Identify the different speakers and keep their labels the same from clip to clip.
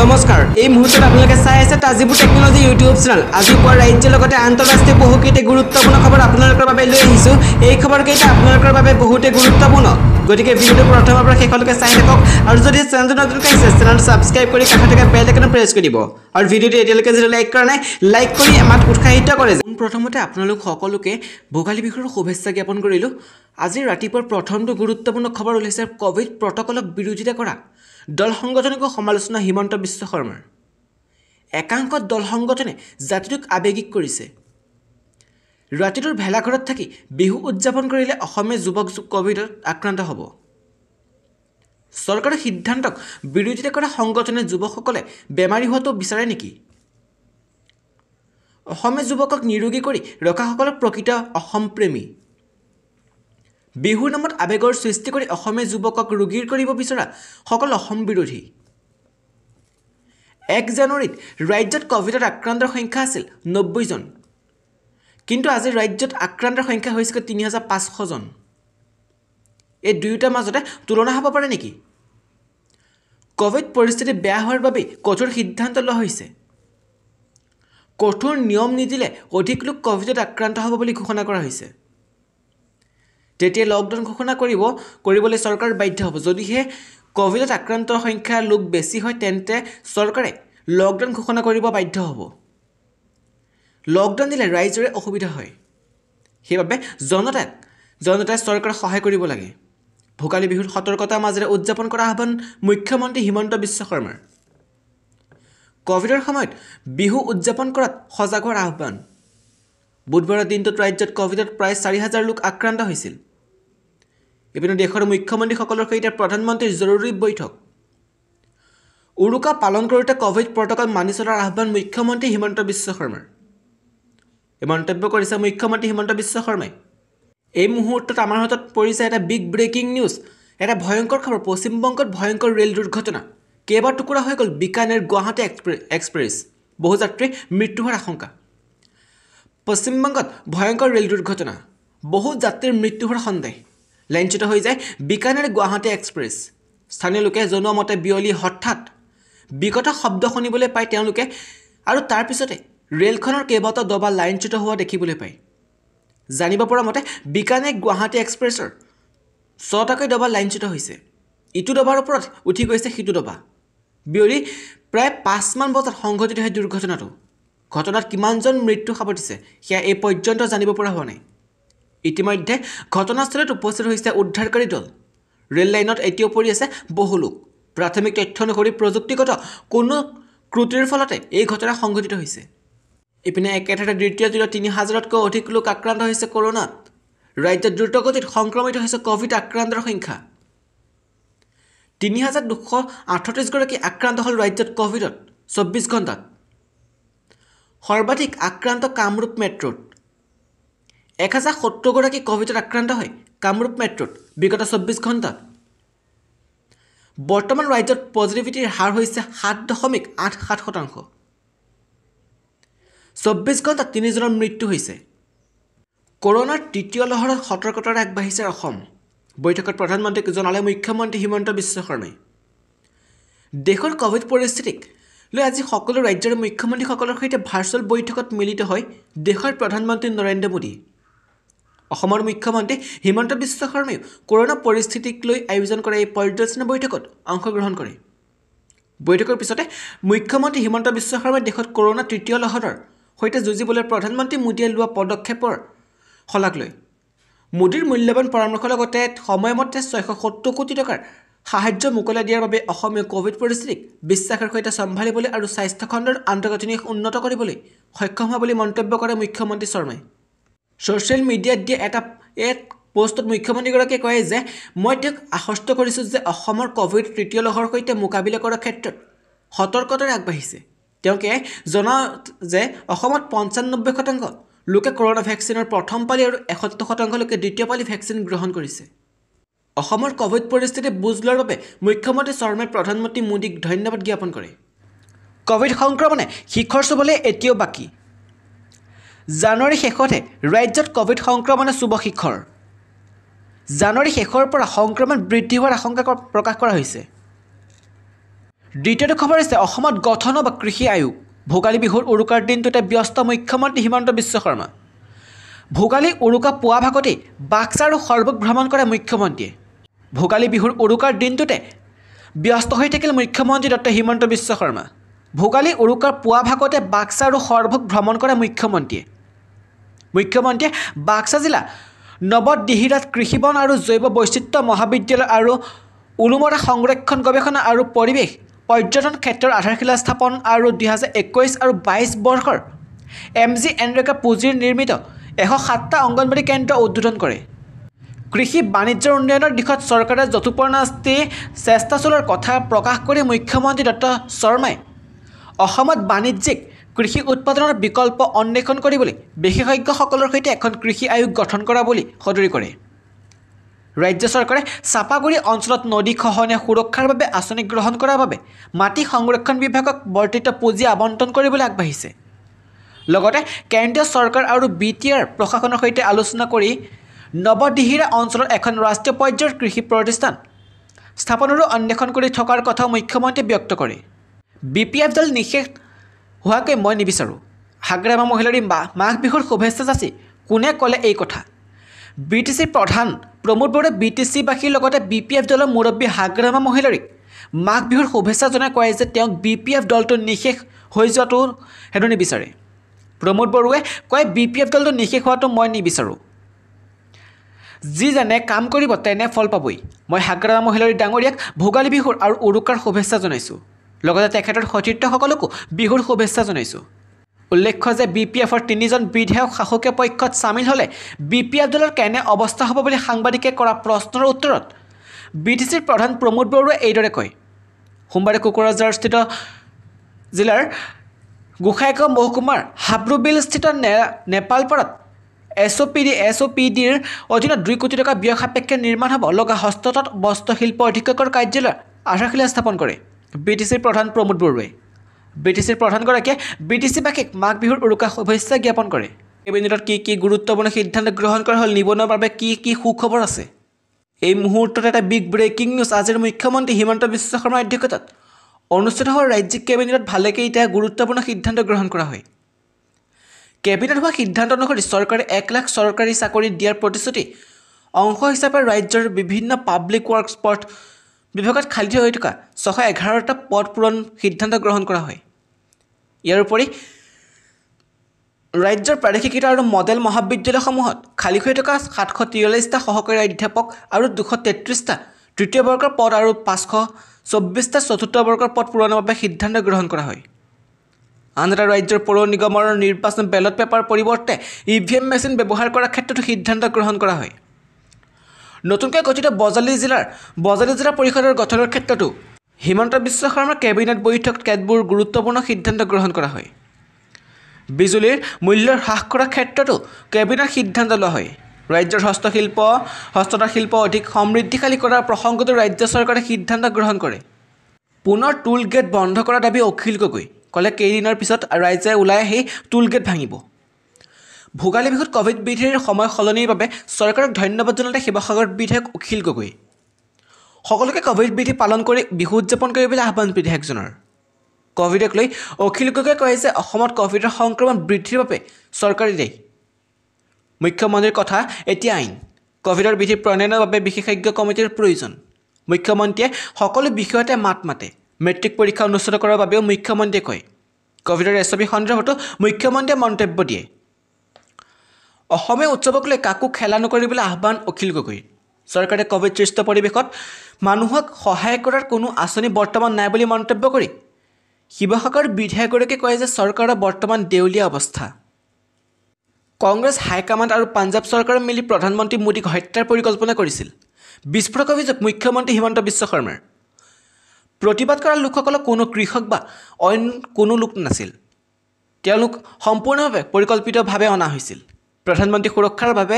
Speaker 1: নমস্কাৰ এই মুহূৰ্তত আপোনালোকে চাই আছে তাজিবুৰ টেকনলজি ইউটিউব চেনেল আজি পুৱা ৰাজ্যৰ লগতে আন্তঃৰাষ্ট্ৰীয় বহুকেইটা গুৰুত্বপূৰ্ণ খবৰ আপোনালোকৰ বাবে লৈ আহিছোঁ এই খবৰকেইটা আপোনালোকৰ বাবে বহুতেই গুৰুত্বপূৰ্ণ গতিকে ভিডিঅ'টো প্ৰথমৰ পৰা শেষলৈকে চাই থাকক আৰু যদি চেনেলটো নতুন আহিছে চেনেলটো ছাবস্ক্ৰাইব কৰি কাষে থকা বেল এখন প্ৰেছ কৰি দিব আৰু ভিডিঅ'টো এতিয়ালৈকে যদি লাইক কৰা নাই লাইক কৰি আমাক উৎসাহিত কৰে যে প্ৰথমতে আপোনালোক সকলোকে ভোগালী বিহুৰ শুভেচ্ছা জ্ঞাপন কৰিলোঁ আজি ৰাতিপুৱাৰ প্ৰথমটো গুৰুত্বপূৰ্ণ খবৰ ওলাইছে কভিড প্ৰট'কলক বিৰোধিতা কৰা দল সংগঠনকো সমালোচনা হিমন্ত বিশ্ব শৰ্মাৰ একাংশ দল সংগঠনে জাতিটোক আৱেগিক কৰিছে ৰাতিটোৰ ভেলাঘৰত থাকি বিহু উদযাপন কৰিলে অসমীয়া যুৱক কভিডত আক্ৰান্ত হ'ব চৰকাৰৰ সিদ্ধান্তক বিৰোধিতা কৰা সংগঠনে যুৱকসকলে বেমাৰী হোৱাটো বিচাৰে নেকি অসমীয়া যুৱকক নিৰোগী কৰি ৰখাসকলক প্ৰকৃত অসম প্ৰেমী বিহুৰ নামত আবেগৰ সৃষ্টি কৰি অসমীয়া যুৱকক ৰোগীৰ কৰিব বিচৰা সকল অসম বিৰোধী এক জানুৱাৰীত ৰাজ্যত ক'ভিডত আক্ৰান্তৰ সংখ্যা আছিল নব্বৈজন কিন্তু আজি ৰাজ্যত আক্ৰান্তৰ সংখ্যা হৈছে তিনি হাজাৰ পাঁচশজন এই দুয়োটাৰ মাজতে তুলনা হ'ব পাৰে নেকি ক'ভিড পৰিস্থিতি বেয়া হোৱাৰ বাবেই কঠোৰ সিদ্ধান্ত লোৱা হৈছে কঠোৰ নিয়ম নিদিলে অধিক লোক ক'ভিডত আক্ৰান্ত হ'ব বুলি ঘোষণা কৰা হৈছে তেতিয়া লকডাউন ঘোষণা কৰিব কৰিবলৈ চৰকাৰ বাধ্য হ'ব যদিহে ক'ভিডত আক্ৰান্তৰ সংখ্যা লোক বেছি হয় তেন্তে চৰকাৰে লকডাউন ঘোষণা কৰিব বাধ্য হ'ব লকডাউন দিলে ৰাইজৰে অসুবিধা হয় সেইবাবে জনতাক জনতাই চৰকাৰক সহায় কৰিব লাগে ভোগালী বিহুৰ সতৰ্কতাৰ মাজেৰে উদযাপন কৰা আহ্বান মুখ্যমন্ত্ৰী হিমন্ত বিশ্ব শৰ্মাৰ ক'ভিডৰ সময়ত বিহু উদযাপন কৰাত সজাগৰ আহ্বান বুধবাৰৰ দিনটোত ৰাজ্যত ক'ভিডত প্ৰায় চাৰি হাজাৰ লোক আক্ৰান্ত হৈছিল ইপিনে দেশৰ মুখ্যমন্ত্ৰীসকলৰ সৈতে প্ৰধানমন্ত্ৰীৰ জৰুৰী বৈঠক উৰুকা পালন কৰোঁতে কভিড প্ৰট'কল মানি চলাৰ আহ্বান মুখ্যমন্ত্ৰী হিমন্ত বিশ্ব শৰ্মাৰ এই মন্তব্য কৰিছে মুখ্যমন্ত্ৰী হিমন্ত বিশ্ব শৰ্মাই এই মুহূৰ্তত আমাৰ হাতত পৰিছে এটা বিগ ব্ৰেকিং নিউজ এটা ভয়ংকৰ খবৰ পশ্চিমবংগত ভয়ংকৰ ৰেল দুৰ্ঘটনা কেইবা টুকুৰা হৈ গ'ল বিকানেৰ গুৱাহাটী এক্সপ্ৰে এক্সপ্ৰেছ বহু যাত্ৰীৰ মৃত্যু হোৱাৰ আশংকা পশ্চিমবংগত ভয়ংকৰ ৰেল দুৰ্ঘটনা বহু যাত্ৰীৰ মৃত্যু হোৱাৰ সন্দেহ লাঞ্চিত হৈ যায় বিকানেৰ গুৱাহাটী এক্সপ্ৰেছ স্থানীয় লোকে জনোৱা মতে বিয়লি হঠাৎ বিগত শব্দ শুনিবলৈ পায় তেওঁলোকে আৰু তাৰপিছতে ৰে'লখনৰ কেইবাটাও দবা লাইনচ্যুত হোৱা দেখিবলৈ পায় জানিব পৰা মতে বিকানে গুৱাহাটী এক্সপ্ৰেছৰ ছটাকৈ দবা লাইনচ্যুত হৈছে ইটো দবাৰ ওপৰত উঠি গৈছে সিটো দবা বিয়লি প্ৰায় পাঁচমান বজাত সংঘটিত হয় দুৰ্ঘটনাটো ঘটনাত কিমানজন মৃত্যু সাৱটিছে সেয়া এই পৰ্যন্ত জানিব পৰা হোৱা নাই ইতিমধ্যে ঘটনাস্থলীত উপস্থিত হৈছে উদ্ধাৰকাৰী দল ৰেল লাইনত এতিয়াও পৰি আছে বহু লোক প্ৰাথমিক তথ্য অনুসৰি প্ৰযুক্তিগত কোনো ক্ৰুটিৰ ফলতে এই ঘটনা সংঘটিত হৈছে ইপিনে একেথাৰে দ্বিতীয় জিলাত তিনি হাজাৰতকৈ অধিক লোক আক্ৰান্ত হৈছে কৰোণাত ৰাজ্যত দ্ৰুতগতিত সংক্ৰমিত হৈছে কভিড আক্ৰান্তৰ সংখ্যা তিনি হাজাৰ দুশ আঠত্ৰিছগৰাকী আক্ৰান্ত হ'ল ৰাজ্যত ক'ভিডত চৌব্বিছ ঘণ্টাত সৰ্বাধিক আক্ৰান্ত কামৰূপ মেট্ৰ'ত এক হাজাৰ সত্তৰগৰাকী ক'ভিডত আক্ৰান্ত হয় কামৰূপ মেট্ৰ'ত বিগত চৌব্বিছ ঘণ্টাত বৰ্তমান ৰাজ্যত পজিটিভিটিৰ হাৰ হৈছে সাত দশমিক আঠ সাত শতাংশ চৌব্বিছ ঘণ্টাত তিনিজনৰ মৃত্যু হৈছে কৰোণাৰ তৃতীয় লহৰত সতৰ্কতাৰে আগবাঢ়িছে অসম বৈঠকত প্ৰধানমন্ত্ৰীক জনালে মুখ্যমন্ত্ৰী হিমন্ত বিশ্ব শৰ্মাই দেশৰ ক'ভিড পৰিস্থিতিক লৈ আজি সকলো ৰাজ্যৰ মুখ্যমন্ত্ৰীসকলৰ সৈতে ভাৰ্চুৱেল বৈঠকত মিলিত হয় দেশৰ প্ৰধানমন্ত্ৰী নৰেন্দ্ৰ মোদী অসমৰ মুখ্যমন্ত্ৰী হিমন্ত বিশ্ব শৰ্মাইও কৰোণা পৰিস্থিতিক লৈ আয়োজন কৰা এই পৰ্যালোচনা বৈঠকত অংশগ্ৰহণ কৰে বৈঠকৰ পিছতে মুখ্যমন্ত্ৰী হিমন্ত বিশ্ব শৰ্মাই দেশত কৰোণা তৃতীয় লহৰৰ সৈতে যুঁজিবলৈ প্ৰধানমন্ত্ৰী মোদীয়ে লোৱা পদক্ষেপৰ শলাগ লৈ মোদীৰ মূল্যৱান পৰামৰ্শৰ লগতে সময়মতে ছয়শ সত্তৰ কোটি টকাৰ সাহায্য মোকলাই দিয়াৰ বাবে অসমীয়া কভিড পৰিস্থিতিক বিশ্বাসৰ সৈতে চম্ভালিবলৈ আৰু স্বাস্থ্য খণ্ডৰ আন্তঃগাঁথনি উন্নত কৰিবলৈ সক্ষম হোৱা বুলি মন্তব্য কৰে মুখ্যমন্ত্ৰী শৰ্মাই ছ'চিয়েল মিডিয়াত দিয়া এটা এক পষ্টত মুখ্যমন্ত্ৰীগৰাকীয়ে কয় যে মই তেওঁক আশ্বস্ত কৰিছোঁ যে অসমৰ ক'ভিড তৃতীয় লহৰ সৈতে মোকাবিলা কৰাৰ ক্ষেত্ৰত সতৰ্কতাৰে আগবাঢ়িছে তেওঁকে জনা যে অসমত পঞ্চানব্বৈ শতাংশ লোকে কৰোণা ভেকচিনৰ প্ৰথম পালি আৰু এসত্তৰ শতাংশ লোকে দ্বিতীয় পালি ভেকচিন গ্ৰহণ কৰিছে অসমৰ ক'ভিড পৰিস্থিতি বুজ লোৱাৰ বাবে মুখ্যমন্ত্ৰী শৰ্মাই প্ৰধানমন্ত্ৰী মোদীক ধন্যবাদ জ্ঞাপন কৰে ক'ভিড সংক্ৰমণে শিখৰ চুবলৈ এতিয়াও বাকী জানুৱাৰী শেষতহে ৰাজ্যত ক'ভিড সংক্ৰমণে চুব শিখৰ জানুৱাৰী শেষৰ পৰা সংক্ৰমণ বৃদ্ধি হোৱাৰ আশংকা প্ৰকাশ কৰা হৈছে দ্বিতীয়টো খবৰ হৈছে অসমত গঠন বা কৃষি আয়োগ ভোগালী বিহুৰ উৰুকাৰ দিনটোতে ব্যস্ত মুখ্যমন্ত্ৰী হিমন্ত বিশ্ব শৰ্মা ভোগালী উৰুকা পোৱা ভাগতেই বাক্সা আৰু সৰ্বক ভ্ৰমণ কৰে মুখ্যমন্ত্ৰীয়ে ভোগালী বিহুৰ উৰুকাৰ দিনটোতে ব্যস্ত হৈ থাকিল মুখ্যমন্ত্ৰী ডক্টৰ হিমন্ত বিশ্ব শৰ্মা ভোগালী উৰুকাৰ পোৱা ভাগতে বাক্সা আৰু সৰ্বোক ভ্ৰমণ কৰে মুখ্যমন্ত্ৰীয়ে মুখ্যমন্ত্ৰীয়ে বাক্সা জিলা নৱদিহিৰাত কৃষি বন আৰু জৈৱ বৈচিত্ৰ মহাবিদ্যালয় আৰু ওলোমৰা সংৰক্ষণ গৱেষণা আৰু পৰিৱেশ পৰ্যটন ক্ষেত্ৰৰ আধাৰশিলা স্থাপন আৰু দুহেজাৰ একৈছ আৰু বাইছ বৰ্ষৰ এম জি এনৰেগা পুঁজিৰ নিৰ্মিত এশ সাতটা অংগনবাড়ী কেন্দ্ৰ উদ্বোধন কৰে কৃষি বাণিজ্যৰ উন্নয়নৰ দিশত চৰকাৰে যতুপৰ্ণাস্তি চেষ্টা চলোৱাৰ কথা প্ৰকাশ কৰি মুখ্যমন্ত্ৰী দত্ত শৰ্মাই অসমত বাণিজ্যিক কৃষি উৎপাদনৰ বিকল্প অন্বেষণ কৰিবলৈ বিশেষজ্ঞসকলৰ সৈতে এখন কৃষি আয়োগ গঠন কৰা বুলি সদৰি কৰে ৰাজ্য চৰকাৰে চাপাগুৰি অঞ্চলত নদী খহনে সুৰক্ষাৰ বাবে আঁচনি গ্ৰহণ কৰাৰ বাবে মাটি সংৰক্ষণ বিভাগক বৰ্তিত পুঁজি আৱণ্টন কৰিবলৈ আগবাঢ়িছে লগতে কেন্দ্ৰীয় চৰকাৰ আৰু বি টি আৰ প্ৰশাসনৰ সৈতে আলোচনা কৰি নৱদিহিৰা অঞ্চলত এখন ৰাষ্ট্ৰীয় পৰ্যায়ৰ কৃষি প্ৰতিষ্ঠান স্থাপনৰো অন্বেষণ কৰি থকাৰ কথাও মুখ্যমন্ত্ৰীয়ে ব্যক্ত কৰে বি পি এফ দল নিশেষ হোৱাকৈ মই নিবিচাৰোঁ হাগ্ৰামা মহিলাৰী মা মাঘ বিহুৰ শুভেচ্ছা যাচি কোনে ক'লে এই কথা বি টি চি প্ৰধান প্ৰমোদ বড়োৱে বি টি চিবাসীৰ লগতে বি পি এফ দলৰ মুৰব্বী হাগ্ৰামা মহিলাৰীক মাঘ বিহুৰ শুভেচ্ছা জনাই কয় যে তেওঁক বি পি এফ দলটো নিশেষ হৈ যোৱাটো সেইটো নিবিচাৰে প্ৰমোদ বড়োৱে কয় বি পি এফ দলটো নিশেষ হোৱাটো মই নিবিচাৰোঁ যি যেনে কাম কৰিব তেনে ফল পাবই মই হাগ্ৰামা মহিলাৰী ডাঙৰীয়াক ভোগালী বিহুৰ আৰু উৰুকাৰ শুভেচ্ছা জনাইছোঁ লগতে তেখেতৰ সতীৰ্থসকলকো বিহুৰ শুভেচ্ছা জনাইছোঁ উল্লেখ্য যে বি পি এফৰ তিনিজন বিধায়ক শাসকীয় পক্ষত চামিল হ'লে বি পি এফ দলৰ কেনে অৱস্থা হ'ব বুলি সাংবাদিকে কৰা প্ৰশ্নৰ উত্তৰত বি টি চিৰ প্ৰধান প্ৰমোদ বড়োৱে এইদৰে কয় সোমবাৰে কোকৰাঝাৰস্থিত জিলাৰ গোসাঁক মহকুমাৰ হাব্ৰুবিলস্থিত নে নেপালপাৰত S O' P D S O' P ডিৰ অধীনত দুই কোটি টকা ব্যয় সাপেক্ষে নিৰ্মাণ হ'ব লগা হস্ততাঁত বস্ত্ৰশিল্প অধীক্ষকৰ কাৰ্যালয়ৰ আধাৰশিলা স্থাপন কৰে বি ব্ৰিটিছিৰ প্ৰধান প্ৰমোদ বৰুৱাই বি টি চিৰ প্ৰধানগৰাকীয়ে বি টি ব্ৰিটিছবাসীক মাঘ বিহুৰ উৰুকা শুভেচ্ছা জ্ঞাপন কৰে কেবিনেটত কি কি গুৰুত্বপূৰ্ণ সিদ্ধান্ত গ্ৰহণ কৰা হ'ল নিবনুৱাৰ বাবে কি কি সুখবৰ আছে এই মুহূৰ্তত এটা বিগ ব্ৰেকিং নিউজ আজিৰ মুখ্যমন্ত্ৰী হিমন্ত বিশ্ব শৰ্মাৰ অধ্যক্ষতাত অনুষ্ঠিত হোৱা ৰাজ্যিক কেবিনেটত এতিয়া গুৰুত্বপূৰ্ণ সিদ্ধান্ত গ্ৰহণ কৰা হয় কেবিনেট হোৱা সিদ্ধান্ত অনুসৰি চৰকাৰে এক লাখ চৰকাৰী চাকৰি দিয়াৰ প্ৰতিশ্ৰুতি অংশ হিচাপে ৰাজ্যৰ বিভিন্ন পাব্লিক ৱৰ্কছ পথ বিভাগত খালী হৈ থকা ছশ এঘাৰটা পদ পূৰণ সিদ্ধান্ত গ্ৰহণ কৰা হয় ইয়াৰ উপৰি ৰাজ্যৰ প্ৰাদেশিকতা আৰু মডেল মহাবিদ্যালয়সমূহত খালী হৈ থকা সাতশ তিৰাল্লিছটা সহকাৰী অধ্যাপক আৰু দুশ তেত্ৰিছটা তৃতীয় বৰ্গৰ পদ আৰু পাঁচশ চৌব্বিছটা চতুৰ্থ বৰ্গৰ পদ পূৰণৰ বাবে সিদ্ধান্ত গ্ৰহণ কৰা হয় আন এটা ৰাজ্যৰ পৌৰ নিগমৰ নিৰ্বাচন বেলট পেপাৰ পৰিৱৰ্তে ই ভি এম মেচিন ব্যৱহাৰ কৰাৰ ক্ষেত্ৰতো সিদ্ধান্ত গ্ৰহণ কৰা হয় নতুনকৈ গঠিত বজালী জিলাৰ বজালী জিলা পৰিষদৰ গঠনৰ ক্ষেত্ৰতো হিমন্ত বিশ্ব শৰ্মাৰ কেবিনেট বৈঠক কেতবোৰ গুৰুত্বপূৰ্ণ সিদ্ধান্ত গ্ৰহণ কৰা হয় বিজুলীৰ মূল্য হ্ৰাস কৰাৰ ক্ষেত্ৰতো কেবিনেট সিদ্ধান্ত লোৱা হয় ৰাজ্যৰ হস্তশিল্প হস্তত শিল্প অধিক সমৃদ্ধিশালী কৰাৰ প্ৰসংগতো ৰাজ্য চৰকাৰে সিদ্ধান্ত গ্ৰহণ কৰে পুনৰ টোল গেট বন্ধ কৰাৰ দাবী অখিল গগৈ ক'লে কেইদিনৰ পিছত ৰাইজে ওলাই আহি টোল গেট ভাঙিব ভোগালী বিহুত কভিড বিধিৰ সময় সলনিৰ বাবে চৰকাৰক ধন্যবাদ জনালে শিৱসাগৰ বিধায়ক অখিল গগৈ সকলোকে কভিড বিধি পালন কৰি বিহু উদযাপন কৰিবলৈ আহ্বান বিধায়কজনৰ কভিডক লৈ অখিল গগৈয়ে কয় যে অসমত কভিডৰ সংক্ৰমণ বৃদ্ধিৰ বাবে চৰকাৰী দেই মুখ্যমন্ত্ৰীৰ কথা এতিয়া আইন কভিডৰ বিধি প্ৰণয়নৰ বাবে বিশেষজ্ঞ কমিটিৰ প্ৰয়োজন মুখ্যমন্ত্ৰীয়ে সকলো বিষয়তে মাত মাতে মেট্ৰিক পৰীক্ষা অনুষ্ঠিত কৰাৰ বাবেও মুখ্যমন্ত্ৰীয়ে কয় কভিডৰ এছ অবি সন্দৰ্ভতো মুখ্যমন্ত্ৰীয়ে মন্তব্য দিয়ে অসমীয়া উৎসৱক লৈ কাকো খেলা নকৰিবলৈ আহ্বান অখিল গগৈ চৰকাৰে কভিড সৃষ্ট পৰিৱেশত মানুহক সহায় কৰাৰ কোনো আঁচনি বৰ্তমান নাই বুলি মন্তব্য কৰি শিৱসাগৰ বিধায়কগৰাকীয়ে কয় যে চৰকাৰৰ বৰ্তমান দেউলীয়া অৱস্থা কংগ্ৰেছ হাইকমাণ্ড আৰু পাঞ্জাৱ চৰকাৰে মিলি প্ৰধানমন্ত্ৰী মোদীক হত্যাৰ পৰিকল্পনা কৰিছিল বিস্ফোৰক অভিযোগ মুখ্যমন্ত্ৰী হিমন্ত বিশ্ব শৰ্মাৰ প্ৰতিবাদ কৰা লোকসকলক কোনো কৃষক বা অইন কোনো লোক নাছিল তেওঁলোক সম্পূৰ্ণভাৱে পৰিকল্পিতভাৱে অনা হৈছিল প্ৰধানমন্ত্ৰী সুৰক্ষাৰ বাবে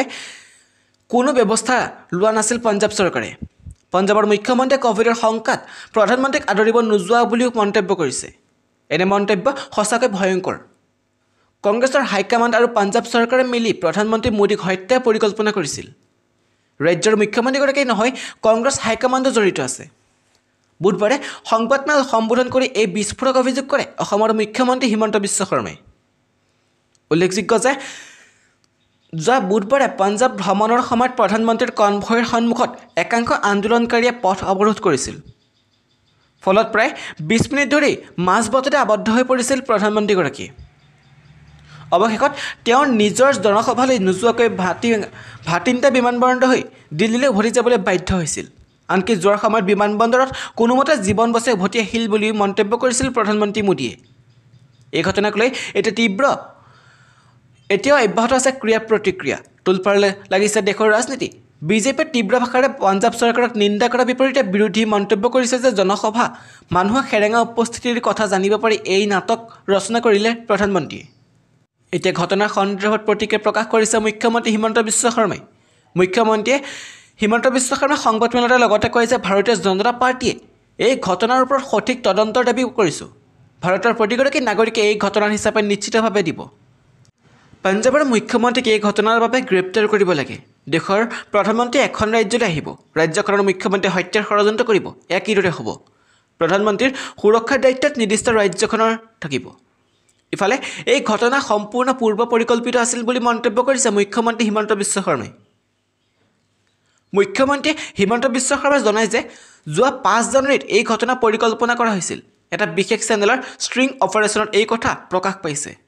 Speaker 1: কোনো ব্যৱস্থা লোৱা নাছিল পঞ্জাব চৰকাৰে পঞ্জাবৰ মুখ্যমন্ত্ৰীয়ে ক'ভিডৰ শংকাত প্ৰধানমন্ত্ৰীক আদৰিব নোযোৱা বুলিও মন্তব্য কৰিছে এনে মন্তব্য সঁচাকৈ ভয়ংকৰ কংগ্ৰেছৰ হাইকমাণ্ড আৰু পঞ্জাব চৰকাৰে মিলি প্ৰধানমন্ত্ৰী মোদীক হত্যাৰ পৰিকল্পনা কৰিছিল ৰাজ্যৰ মুখ্যমন্ত্ৰীগৰাকী নহয় কংগ্ৰেছ হাইকমাণ্ডো জড়িত আছে বুধবাৰে সংবাদমেল সম্বোধন কৰি এই বিস্ফোৰক অভিযোগ কৰে অসমৰ মুখ্যমন্ত্ৰী হিমন্ত বিশ্ব শৰ্মাই উল্লেখযোগ্য যে যোৱা বুধবাৰে পাঞ্জাৱ ভ্ৰমণৰ সময়ত প্ৰধানমন্ত্ৰীৰ কনভয়ৰ সন্মুখত একাংশ আন্দোলনকাৰীয়ে পথ অৱৰোধ কৰিছিল ফলত প্ৰায় বিছ মিনিট ধৰি মাজবাটতে আবদ্ধ হৈ পৰিছিল প্ৰধানমন্ত্ৰীগৰাকী অৱশেষত তেওঁৰ নিজৰ জনসভালৈ নোযোৱাকৈ ভাতি ভাতিনটা বিমানবন্দৰ হৈ দিল্লীলৈ উভতি যাবলৈ বাধ্য হৈছিল আনকি যোৱাৰ সময়ত বিমানবন্দৰত কোনোমতে জীৱন বচাই উভতি আহিল বুলিও মন্তব্য কৰিছিল প্ৰধানমন্ত্ৰী মোদীয়ে এই ঘটনাক লৈ এতিয়া তীব্ৰ এতিয়াও অব্যাহত আছে ক্ৰিয়া প্ৰতিক্ৰিয়া টোলপাৰলৈ লাগিছে দেশৰ ৰাজনীতি বিজেপিয়ে তীব্ৰ ভাষাৰে পঞ্জাৱ চৰকাৰক নিন্দা কৰাৰ বিপৰীতে বিৰোধী মন্তব্য কৰিছে যে জনসভা মানুহৰ সেৰেঙা উপস্থিতিৰ কথা জানিব পাৰি এই নাটক ৰচনা কৰিলে প্ৰধানমন্ত্ৰীয়ে এতিয়া ঘটনাৰ সন্দৰ্ভত প্ৰতিক্ৰিয়া প্ৰকাশ কৰিছে মুখ্যমন্ত্ৰী হিমন্ত বিশ্ব শৰ্মাই মুখ্যমন্ত্ৰীয়ে হিমন্ত বিশ্ব শৰ্মাই সংবাদমেলতে লগতে কয় যে ভাৰতীয় জনতা পাৰ্টীয়ে এই ঘটনাৰ ওপৰত সঠিক তদন্তৰ দাবী কৰিছোঁ ভাৰতৰ প্ৰতিগৰাকী নাগৰিকে এই ঘটনা হিচাপে নিশ্চিতভাৱে দিব পঞ্জাৱৰ মুখ্যমন্ত্ৰীক এই ঘটনাৰ বাবে গ্ৰেপ্তাৰ কৰিব লাগে দেশৰ প্ৰধানমন্ত্ৰী এখন ৰাজ্যলৈ আহিব ৰাজ্যখনৰ মুখ্যমন্ত্ৰীয়ে হত্যাৰ ষড়যন্ত্ৰ কৰিব এয়া কিদৰে হ'ব প্ৰধানমন্ত্ৰীৰ সুৰক্ষাৰ দায়িত্বত নিৰ্দিষ্ট ৰাজ্যখনৰ থাকিব ইফালে এই ঘটনা সম্পূৰ্ণ পূৰ্ব পৰিকল্পিত আছিল বুলি মন্তব্য কৰিছে মুখ্যমন্ত্ৰী হিমন্ত বিশ্ব শৰ্মাই মুখ্যমন্ত্ৰী হিমন্ত বিশ্ব শৰ্মাই জনায় যে যোৱা পাঁচ জানুৱাৰীত এই ঘটনা পৰিকল্পনা কৰা হৈছিল এটা বিশেষ চেনেলৰ ষ্ট্ৰিং অপাৰেশ্যনত এই কথা প্ৰকাশ পাইছে